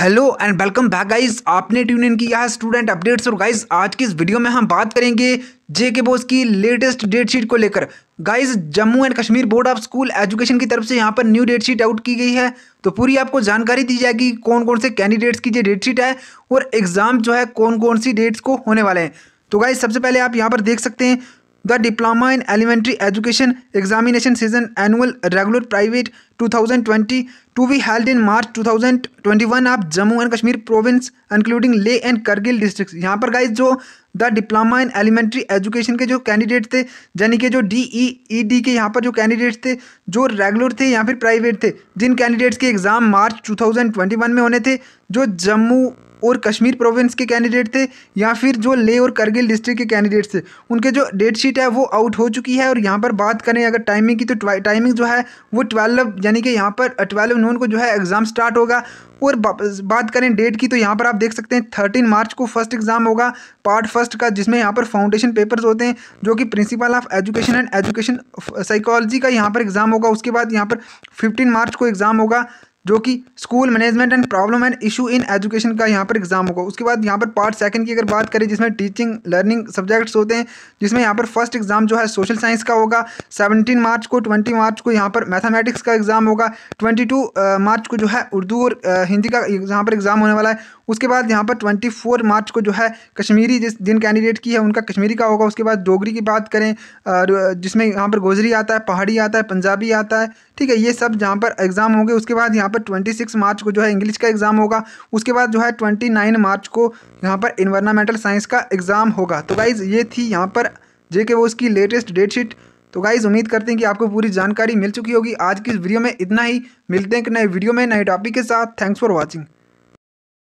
hello and welcome back guys आपने tune in किया है स्टूडेंट अपडेट्स और गाइस आज की इस वीडियो में हम बात करेंगे जेके बोस की लेटेस्ट डेट शीट को लेकर guys Jammu and Kashmir board of school education की तरफ से यहाँ पर न्यू डेट शीट आउट की गई है तो पूरी आपको जानकारी दी जाएगी कौन कौन से कैंडिडेट्स की जो शीट है और एग्ज़ाम जो है कौन कौन सी डेट्स को होने वाले हैं तो गाइज सबसे पहले आप यहाँ पर देख सकते हैं the diploma in elementary education examination season annual regular private 2020 to be held in March two thousand twenty one of Jammu and Kashmir province including Leh and Kargil district यहाँ पर गाइज जो the diploma in elementary education के जो candidate थे यानी कि जो D E E D के यहाँ पर जो कैंडिडेट्स थे जो रेगुलर थे या फिर प्राइवेट थे जिन कैंडिडेट्स के exam March two thousand twenty one में होने थे जो जम्मू और कश्मीर प्रोविंस के कैंडिडेट थे या फिर जो ले और करगिल डिस्ट्रिक्ट के कैंडिडेट्स थे उनके जो डेट शीट है वो आउट हो चुकी है और यहाँ पर बात करें अगर टाइमिंग की तो टाइमिंग जो है वो ट्वेल्व यानी कि यहाँ पर ट्वेल्व नून को जो है एग्ज़ाम स्टार्ट होगा और बात करें डेट की तो यहाँ पर आप देख सकते हैं थर्टीन मार्च को फर्स्ट एग्ज़ाम होगा पार्ट फर्स्ट का जिसमें यहाँ पर फाउंडेशन पेपर्स होते हैं जो कि principle of education and education psychology का यहाँ पर एग्ज़ाम होगा उसके बाद यहाँ पर फिफ्टीन मार्च को एग्ज़ाम होगा जो कि school management and problem and issue in education का यहाँ पर एग्जाम होगा उसके बाद यहाँ पर पार्ट सेकंड की अगर बात करें जिसमें टीचिंग लर्निंग सब्जेक्ट्स होते हैं जिसमें यहाँ पर फर्स्ट एग्जाम जो है सोशल साइंस का होगा 17 मार्च को 20 मार्च को यहाँ पर मैथमेटिक्स का एग्जाम होगा ट्वेंटी मार्च को जो है उर्दू और हिंदी का यहाँ पर एग्जाम होने वाला है उसके बाद यहाँ पर ट्वेंटी मार्च को जो है कश्मीरी जिस जिन कैंडिडेट की है उनका कश्मीरी का होगा उसके बाद डोगरी की बात करें जिसमें यहाँ पर गोजरी आता है पहाड़ी आता है पंजाबी आता है ठीक है ये सब जहाँ पर एग्ज़ाम होंगे उसके बाद यहाँ यहाँ पर ट्वेंटी सिक्स मार्च को जो है इंग्लिश का एग्ज़ाम होगा उसके बाद जो है ट्वेंटी नाइन मार्च को यहाँ पर इन्वायरमेंटल साइंस का एग्ज़ाम होगा तो गाइज़ ये थी यहाँ पर जे के वो उसकी लेटेस्ट शीट तो गाइज़ उम्मीद करते हैं कि आपको पूरी जानकारी मिल चुकी होगी आज की इस वीडियो में इतना ही मिलते हैं एक नए वीडियो में नए टॉपिक के साथ थैंक्स फॉर वॉचिंग